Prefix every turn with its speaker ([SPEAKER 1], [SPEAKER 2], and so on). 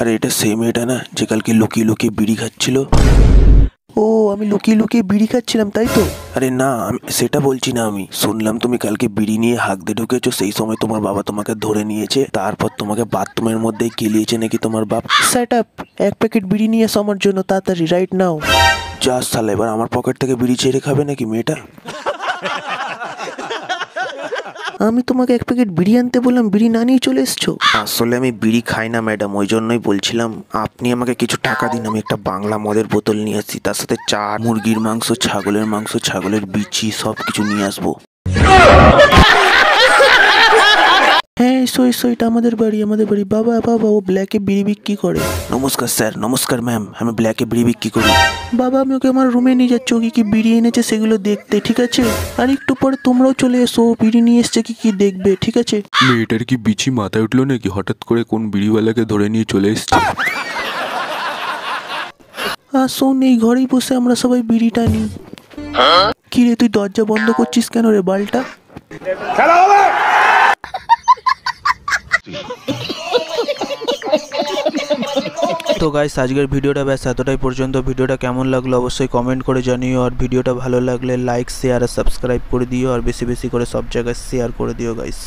[SPEAKER 1] আরে এটা সেই মেয়েটা না যে কালকে লুকিয়ে লুকিয়ে বিড়ি খাচ্ছিল
[SPEAKER 2] ও আমি লুকিয়ে লুকিয়ে বিড়ি খাচ্ছিলাম তাই তো
[SPEAKER 1] আরে না আমি সেটা বলছি না আমি শুনলাম তুমি কালকে বিড়ি নিয়ে দিয়ে ঢুকেছো সেই সময় তোমার বাবা তোমাকে ধরে নিয়েছে তারপর তোমাকে বাথরুমের মধ্যে কেলিয়েছে নাকি তোমার বাপ সেট
[SPEAKER 2] আপ এক প্যাকেট
[SPEAKER 1] বিড়ি নিয়ে এসো আমার জন্য
[SPEAKER 2] তাড়াতাড়ি রাইট নাও
[SPEAKER 1] যা সালে এবার আমার পকেট থেকে বিড়ি ছেড়ে খাবে নাকি মেয়েটা
[SPEAKER 2] আমি তোমাকে এক প্যাকেট বিড়ি আনতে বললাম বিড়ি না নিয়ে চলে এসছো
[SPEAKER 1] আসলে আমি বিড়ি খাই না ম্যাডাম ওই জন্যই বলছিলাম আপনি আমাকে কিছু টাকা দিন আমি একটা বাংলা মদের বোতল নিয়ে আসছি তার সাথে চা মুরগির মাংস ছাগলের মাংস ছাগলের বিচি সব কিছু নিয়ে আসবো
[SPEAKER 2] এসো এসো এটা আমাদের বাড়ি আমাদের বাড়ি বাবা বাবা ও ব্ল্যাকে বিড়ি বিক্রি করে
[SPEAKER 1] নমস্কার স্যার নমস্কার ম্যাম আমি ব্ল্যাকে বিড়ি বিক্রি করি
[SPEAKER 2] বাবা আমি ওকে আমার রুমে নিয়ে যাচ্ছি ওকে কি বিড়ি এনেছে সেগুলো দেখতে ঠিক আছে আর একটু পরে তোমরাও চলে এসো বিড়ি নিয়ে এসছে কি কি দেখবে ঠিক আছে
[SPEAKER 3] মেয়েটার কি বিছি মাথায় উঠলো নাকি হঠাৎ করে কোন বিড়িওয়ালাকে ধরে নিয়ে চলে এসছে
[SPEAKER 2] আসুন এই ঘরেই বসে আমরা সবাই বিড়ি টানি নিই হ্যাঁ? রে তুই দরজা বন্ধ করছিস কেন রে বালটা
[SPEAKER 1] খেলা হবে তো গাইস আজকের ভিডিওটা ব্যাস এতটাই পর্যন্ত ভিডিওটা কেমন লাগলো অবশ্যই কমেন্ট করে জানিও আর ভিডিওটা ভালো লাগলে লাইক শেয়ার আর সাবস্ক্রাইব করে দিও আর বেশি বেশি করে সব জায়গায় শেয়ার করে দিও গাইস